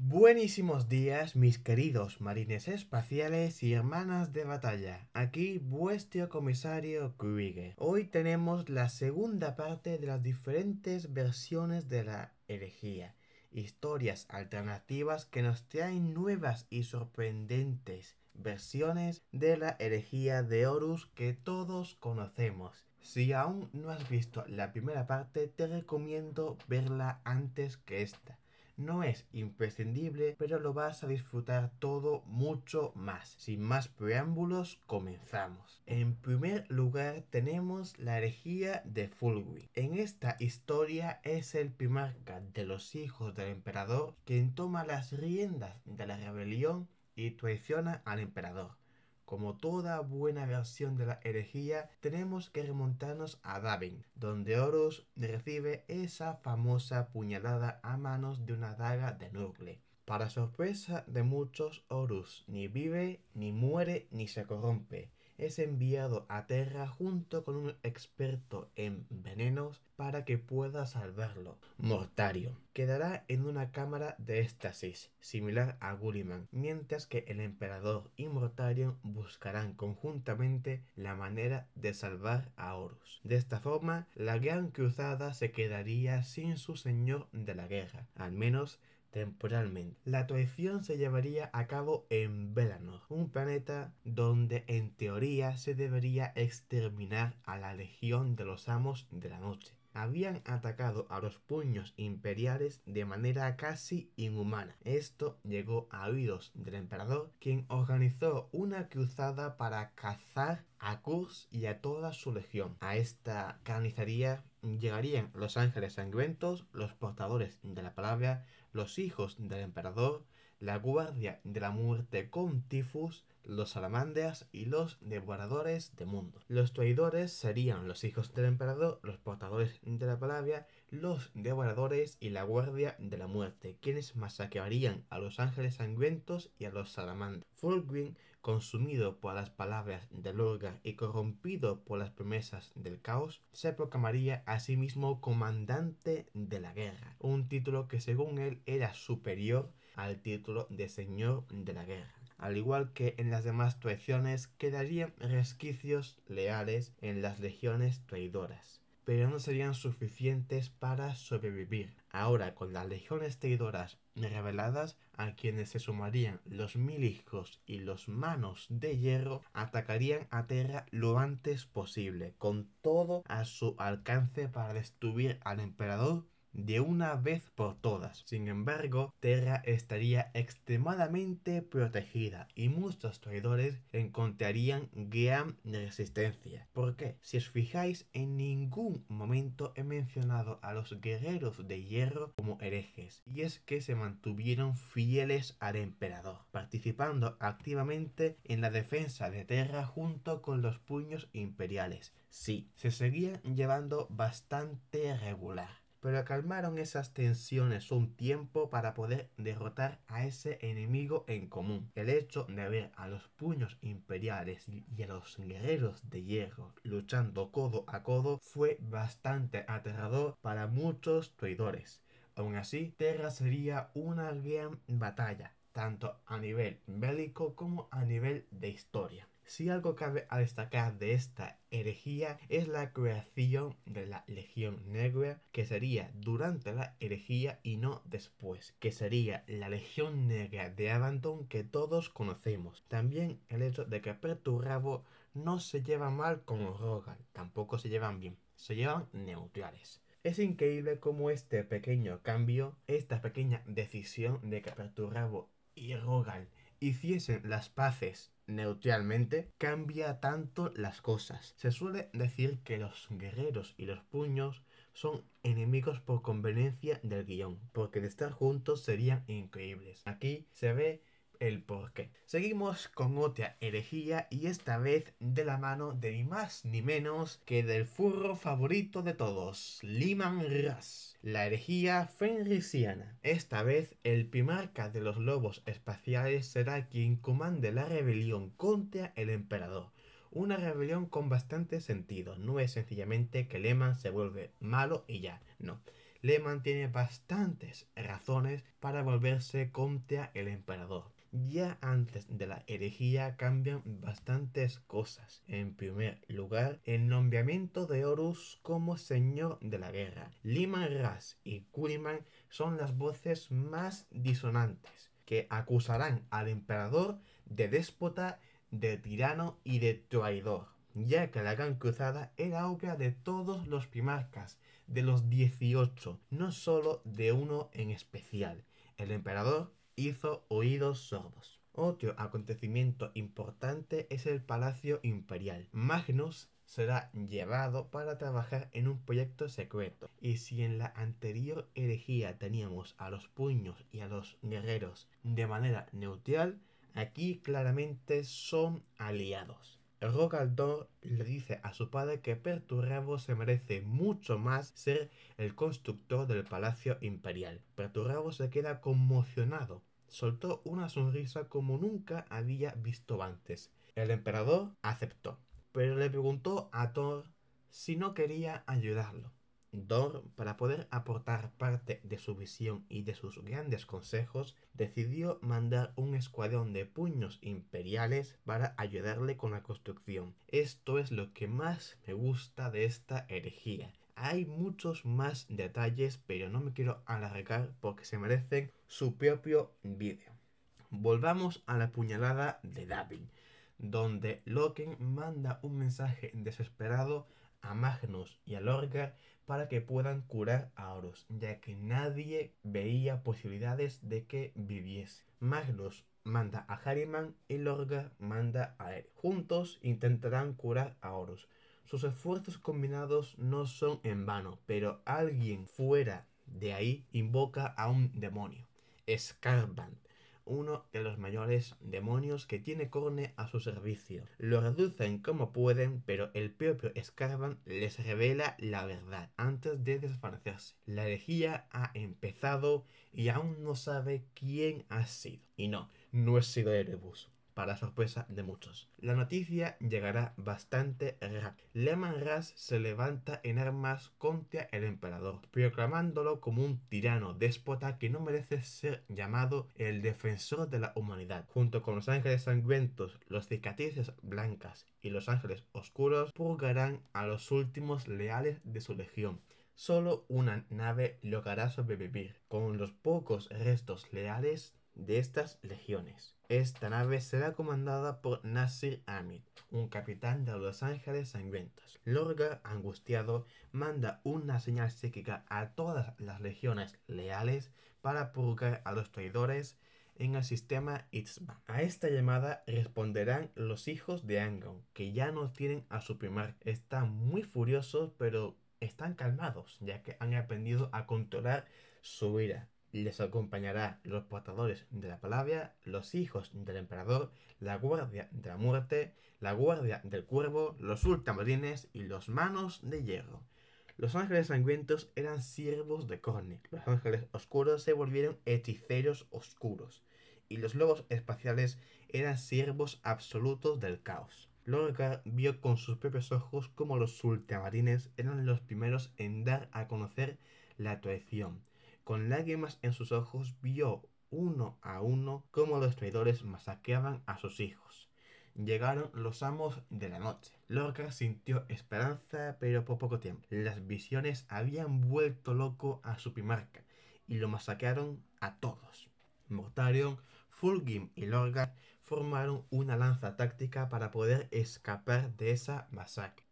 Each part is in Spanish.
Buenísimos días, mis queridos marines espaciales y hermanas de batalla. Aquí vuestro comisario Kriege. Hoy tenemos la segunda parte de las diferentes versiones de la herejía. Historias alternativas que nos traen nuevas y sorprendentes versiones de la herejía de Horus que todos conocemos. Si aún no has visto la primera parte, te recomiendo verla antes que esta no es imprescindible, pero lo vas a disfrutar todo mucho más. Sin más preámbulos, comenzamos. En primer lugar tenemos la herejía de Fulgrim. En esta historia es el primarca de los hijos del emperador quien toma las riendas de la rebelión y traiciona al emperador. Como toda buena versión de la herejía, tenemos que remontarnos a Daven, donde Horus recibe esa famosa puñalada a manos de una daga de Nurgle. Para sorpresa de muchos, Horus ni vive, ni muere, ni se corrompe es enviado a Terra junto con un experto en venenos para que pueda salvarlo, Mortario. Quedará en una cámara de éxtasis, similar a Gulliman, mientras que el emperador y Mortarion buscarán conjuntamente la manera de salvar a Horus. De esta forma, la Gran Cruzada se quedaría sin su señor de la guerra, al menos temporalmente. La traición se llevaría a cabo en Velanor, un planeta donde en teoría se debería exterminar a la Legión de los Amos de la Noche. Habían atacado a los puños imperiales de manera casi inhumana. Esto llegó a oídos del emperador, quien organizó una cruzada para cazar a Kurs y a toda su legión. A esta carnicería llegarían los ángeles sangrientos, los portadores de la palabra, los hijos del emperador, la guardia de la muerte con tifus, los salamandeas y los devoradores de Mundo. Los traidores serían los hijos del emperador, los portadores de la palabra los devoradores y la guardia de la muerte, quienes masacrarían a los ángeles sangrientos y a los Salamandros. Fulgrim, consumido por las palabras de Lurga y corrompido por las promesas del caos, se proclamaría a sí mismo comandante de la guerra, un título que según él era superior al título de señor de la guerra al igual que en las demás traiciones, quedarían resquicios leales en las legiones traidoras pero no serían suficientes para sobrevivir. Ahora, con las legiones teidoras reveladas, a quienes se sumarían los mil hijos y los manos de hierro, atacarían a Terra lo antes posible, con todo a su alcance para destruir al emperador de una vez por todas. Sin embargo, Terra estaría extremadamente protegida y muchos traidores encontrarían gran resistencia. ¿Por qué? Si os fijáis, en ningún momento he mencionado a los guerreros de hierro como herejes, y es que se mantuvieron fieles al emperador, participando activamente en la defensa de Terra junto con los puños imperiales. Sí, se seguían llevando bastante regular pero calmaron esas tensiones un tiempo para poder derrotar a ese enemigo en común. El hecho de ver a los puños imperiales y a los guerreros de hierro luchando codo a codo fue bastante aterrador para muchos traidores. Aún así, Terra sería una gran batalla, tanto a nivel bélico como a nivel de historia. Si algo cabe a destacar de esta herejía es la creación de la Legión Negra, que sería durante la herejía y no después, que sería la Legión Negra de Abandon que todos conocemos. También el hecho de que Perturabo no se lleva mal con Rogal, tampoco se llevan bien, se llevan neutrales. Es increíble cómo este pequeño cambio, esta pequeña decisión de que Perturabo y Rogal hiciesen las paces neutralmente, cambia tanto las cosas. Se suele decir que los guerreros y los puños son enemigos por conveniencia del guión, porque de estar juntos serían increíbles. Aquí se ve el qué Seguimos con otra herejía y esta vez de la mano de ni más ni menos que del furro favorito de todos, Liman Ras, la herejía fenriciana. Esta vez el Pimarca de los lobos espaciales será quien comande la rebelión contra el emperador una rebelión con bastante sentido. No es sencillamente que Lehman se vuelve malo y ya, no. Lehman tiene bastantes razones para volverse contra el emperador. Ya antes de la herejía cambian bastantes cosas. En primer lugar, el nombramiento de Horus como señor de la guerra. Liman Ras y Kuriman son las voces más disonantes que acusarán al emperador de déspota, de tirano y de traidor, ya que la Gran Cruzada era obra de todos los primarcas, de los 18, no solo de uno en especial. El emperador hizo oídos sordos. Otro acontecimiento importante es el Palacio Imperial. Magnus será llevado para trabajar en un proyecto secreto. Y si en la anterior herejía teníamos a los puños y a los guerreros de manera neutral, aquí claramente son aliados. Rogaldor le dice a su padre que Perturabo se merece mucho más ser el constructor del palacio imperial. Perturabo se queda conmocionado, soltó una sonrisa como nunca había visto antes. El emperador aceptó, pero le preguntó a Thor si no quería ayudarlo. Dor, para poder aportar parte de su visión y de sus grandes consejos, decidió mandar un escuadrón de puños imperiales para ayudarle con la construcción. Esto es lo que más me gusta de esta herejía. Hay muchos más detalles, pero no me quiero alargar porque se merecen su propio vídeo. Volvamos a la puñalada de David, donde Loken manda un mensaje desesperado a Magnus y a Lorga para que puedan curar a Horus, ya que nadie veía posibilidades de que viviese. Magnus manda a Harriman y Lorga manda a él. Juntos intentarán curar a Horus. Sus esfuerzos combinados no son en vano, pero alguien fuera de ahí invoca a un demonio. Scarban, uno de los mayores demonios que tiene Corne a su servicio. Lo reducen como pueden, pero el propio Scarvan les revela la verdad antes de desaparecerse. La herejía ha empezado y aún no sabe quién ha sido. Y no, no he sido Erebus para sorpresa de muchos. La noticia llegará bastante rápido. Ras se levanta en armas contra el emperador, proclamándolo como un tirano déspota que no merece ser llamado el defensor de la humanidad. Junto con los ángeles sangrientos, los cicatrices blancas y los ángeles oscuros, purgarán a los últimos leales de su legión. Solo una nave logrará sobrevivir. Con los pocos restos leales de estas legiones. Esta nave será comandada por Nasir amit un capitán de los Ángeles Sangrientos. Lorga, angustiado, manda una señal psíquica a todas las legiones leales para purgar a los traidores en el sistema Itzba. A esta llamada responderán los hijos de Angon, que ya no tienen a su primar. Están muy furiosos, pero están calmados, ya que han aprendido a controlar su ira les acompañará los portadores de la palabra, los hijos del emperador, la guardia de la muerte, la guardia del cuervo, los ultramarines y los manos de hierro. Los ángeles sangrientos eran siervos de Kornik, los ángeles oscuros se volvieron hechiceros oscuros, y los lobos espaciales eran siervos absolutos del caos. Lorca vio con sus propios ojos cómo los ultramarines eran los primeros en dar a conocer la traición con lágrimas en sus ojos vio uno a uno cómo los traidores masacraban a sus hijos. Llegaron los amos de la noche. Lorca sintió esperanza, pero por poco tiempo. Las visiones habían vuelto loco a su primarca y lo masacraron a todos. Mortarion, Fulgim y Lorga formaron una lanza táctica para poder escapar de esa masacre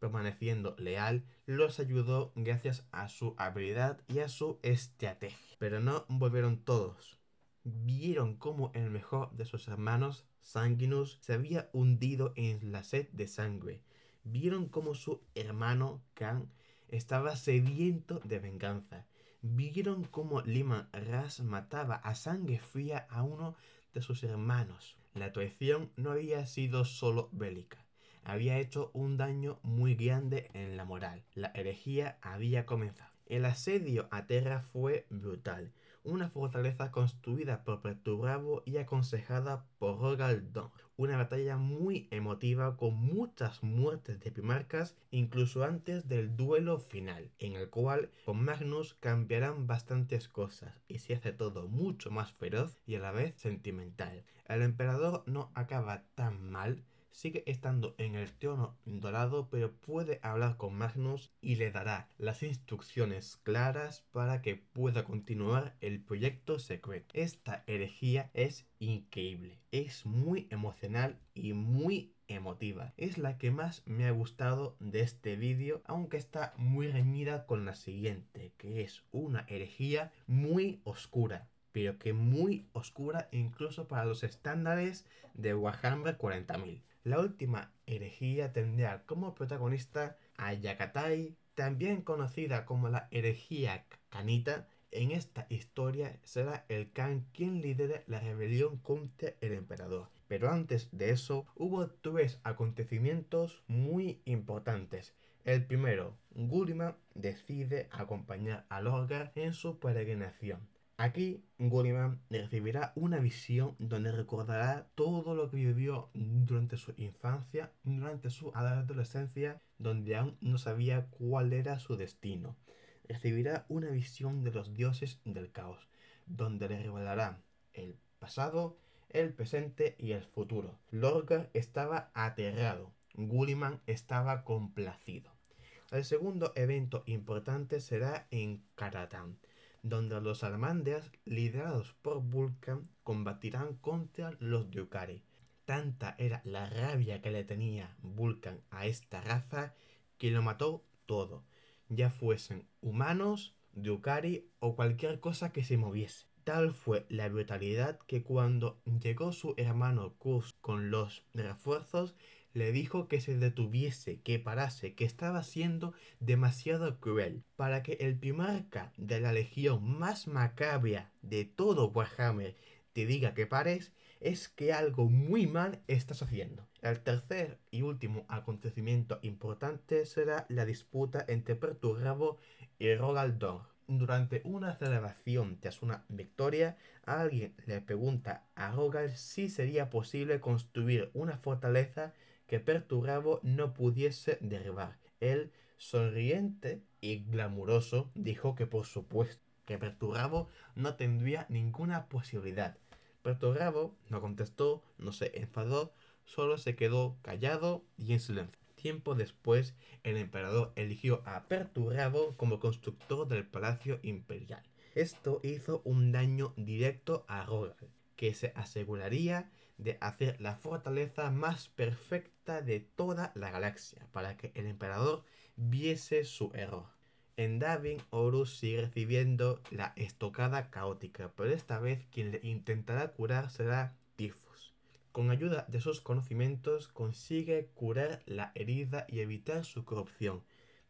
permaneciendo leal, los ayudó gracias a su habilidad y a su estrategia. Pero no volvieron todos. Vieron cómo el mejor de sus hermanos, Sanguinus, se había hundido en la sed de sangre. Vieron cómo su hermano, Can estaba sediento de venganza. Vieron cómo Liman Ras mataba a sangre fría a uno de sus hermanos. La traición no había sido solo bélica había hecho un daño muy grande en la moral. La herejía había comenzado. El asedio a Terra fue brutal, una fortaleza construida por Perturabo y aconsejada por Rogaldón. Una batalla muy emotiva con muchas muertes de primarcas incluso antes del duelo final, en el cual con Magnus cambiarán bastantes cosas y se hace todo mucho más feroz y a la vez sentimental. El emperador no acaba tan mal, sigue estando en el trono dorado, pero puede hablar con Magnus y le dará las instrucciones claras para que pueda continuar el proyecto secreto. Esta herejía es increíble, es muy emocional y muy emotiva. Es la que más me ha gustado de este vídeo, aunque está muy reñida con la siguiente, que es una herejía muy oscura pero que muy oscura incluso para los estándares de Warhammer 40.000. La última herejía tendrá como protagonista a Yakatai, también conocida como la herejía Kanita. En esta historia será el Kan quien lidere la rebelión contra el emperador. Pero antes de eso hubo tres acontecimientos muy importantes. El primero, Gurima decide acompañar a Logar en su peregrinación. Aquí Gulliman recibirá una visión donde recordará todo lo que vivió durante su infancia, durante su adolescencia, donde aún no sabía cuál era su destino. Recibirá una visión de los dioses del caos, donde le revelará el pasado, el presente y el futuro. Lorca estaba aterrado, Gulliman estaba complacido. El segundo evento importante será en Karatán donde los alemandes, liderados por Vulcan, combatirán contra los Deucari. Tanta era la rabia que le tenía Vulcan a esta raza que lo mató todo, ya fuesen humanos, Deucari o cualquier cosa que se moviese. Tal fue la brutalidad que cuando llegó su hermano Kuz con los refuerzos, le dijo que se detuviese, que parase, que estaba siendo demasiado cruel para que el primarca de la legión más macabra de todo Warhammer te diga que pares, es que algo muy mal estás haciendo. El tercer y último acontecimiento importante será la disputa entre Perturrabo y Rogaldor. Durante una celebración tras una victoria, alguien le pregunta a Rogald si sería posible construir una fortaleza que Perturabo no pudiese derribar. Él, sonriente y glamuroso, dijo que por supuesto que Perturabo no tendría ninguna posibilidad. Perturabo no contestó, no se enfadó, solo se quedó callado y en silencio. Tiempo después, el emperador eligió a Perturabo como constructor del palacio imperial. Esto hizo un daño directo a Rogal, que se aseguraría de hacer la fortaleza más perfecta de toda la galaxia, para que el emperador viese su error. En Davin, Horus sigue recibiendo la estocada caótica, pero esta vez quien le intentará curar será Tifus. Con ayuda de sus conocimientos consigue curar la herida y evitar su corrupción,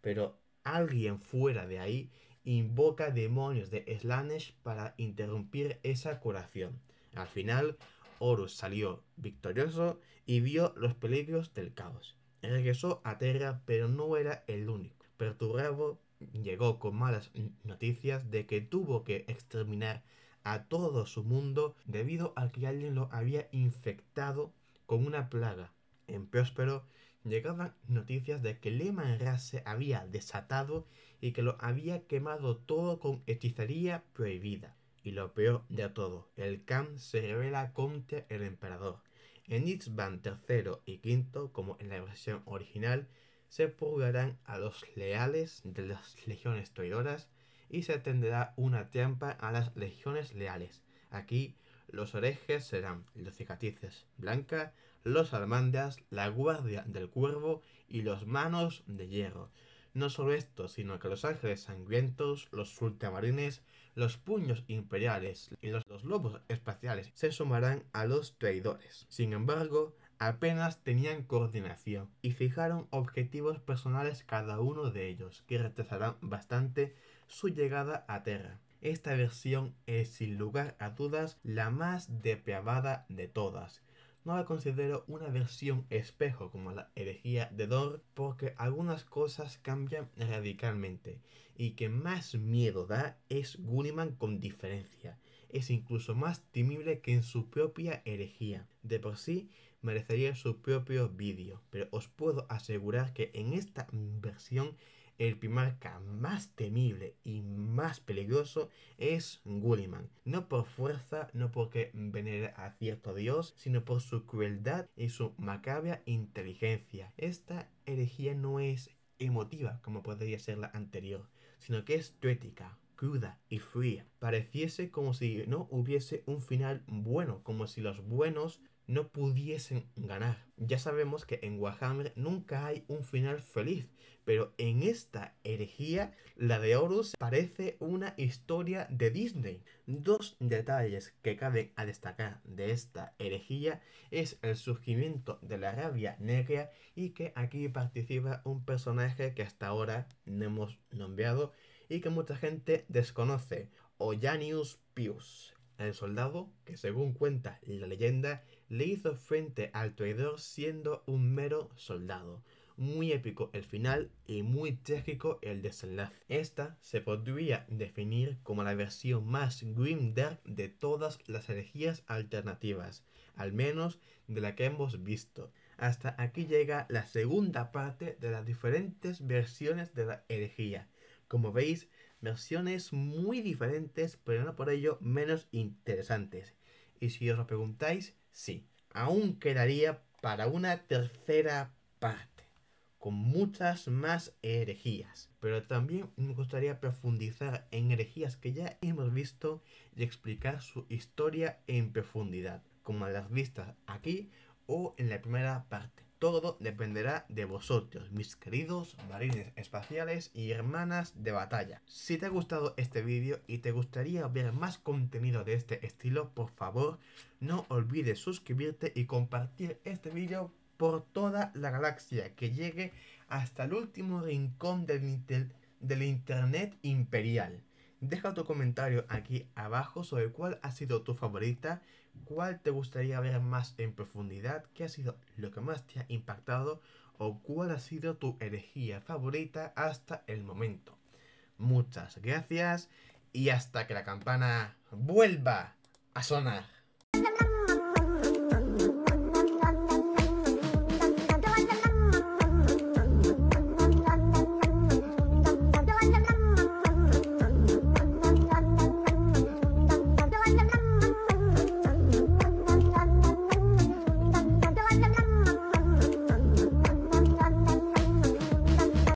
pero alguien fuera de ahí invoca demonios de Slanesh para interrumpir esa curación. Al final, Horus salió victorioso y vio los peligros del caos. Regresó a Terra, pero no era el único. Perturbado llegó con malas noticias de que tuvo que exterminar a todo su mundo debido a que alguien lo había infectado con una plaga. En Próspero llegaban noticias de que Lehman se había desatado y que lo había quemado todo con hechicería prohibida. Y lo peor de todo, el Khan se revela contra el emperador. En Itzban III y V, como en la versión original, se purgarán a los leales de las legiones traidoras y se atenderá una trampa a las legiones leales. Aquí los orejes serán los cicatrices blancas, los almandas, la guardia del cuervo y los manos de hierro. No solo esto, sino que los ángeles sangrientos, los ultramarines, los puños imperiales y los, lobos espaciales se sumarán a los traidores. Sin embargo, apenas tenían coordinación y fijaron objetivos personales cada uno de ellos, que retrasarán bastante su llegada a Terra. Esta versión es sin lugar a dudas la más depravada de todas, no la considero una versión espejo como la herejía de Dor, porque algunas cosas cambian radicalmente, y que más miedo da es Guniman con diferencia. Es incluso más temible que en su propia herejía. De por sí, merecería su propio vídeo, pero os puedo asegurar que en esta versión el primarca más temible y más peligroso es Gulliman. No por fuerza, no porque venera a cierto dios, sino por su crueldad y su macabra inteligencia. Esta herejía no es emotiva como podría ser la anterior, sino que es tuética, cruda y fría. Pareciese como si no hubiese un final bueno, como si los buenos no pudiesen ganar. Ya sabemos que en Warhammer nunca hay un final feliz, pero en esta herejía, la de Horus parece una historia de Disney. Dos detalles que caben a destacar de esta herejía es el surgimiento de la rabia negra y que aquí participa un personaje que hasta ahora no hemos nombrado y que mucha gente desconoce, Ojanius Pius, el soldado que según cuenta la leyenda le hizo frente al traidor siendo un mero soldado. Muy épico el final y muy trágico el desenlace. Esta se podría definir como la versión más grimdark de todas las energías alternativas, al menos de la que hemos visto. Hasta aquí llega la segunda parte de las diferentes versiones de la herejía. Como veis, versiones muy diferentes, pero no por ello menos interesantes. Y si os lo preguntáis, Sí, aún quedaría para una tercera parte, con muchas más herejías. Pero también me gustaría profundizar en herejías que ya hemos visto y explicar su historia en profundidad, como las vistas aquí o en la primera parte. Todo dependerá de vosotros, mis queridos marines espaciales y hermanas de batalla. Si te ha gustado este vídeo y te gustaría ver más contenido de este estilo, por favor, no olvides suscribirte y compartir este vídeo por toda la galaxia, que llegue hasta el último rincón del, del Internet imperial. Deja tu comentario aquí abajo sobre cuál ha sido tu favorita, cuál te gustaría ver más en profundidad, qué ha sido lo que más te ha impactado o cuál ha sido tu herejía favorita hasta el momento. Muchas gracias y hasta que la campana vuelva a sonar.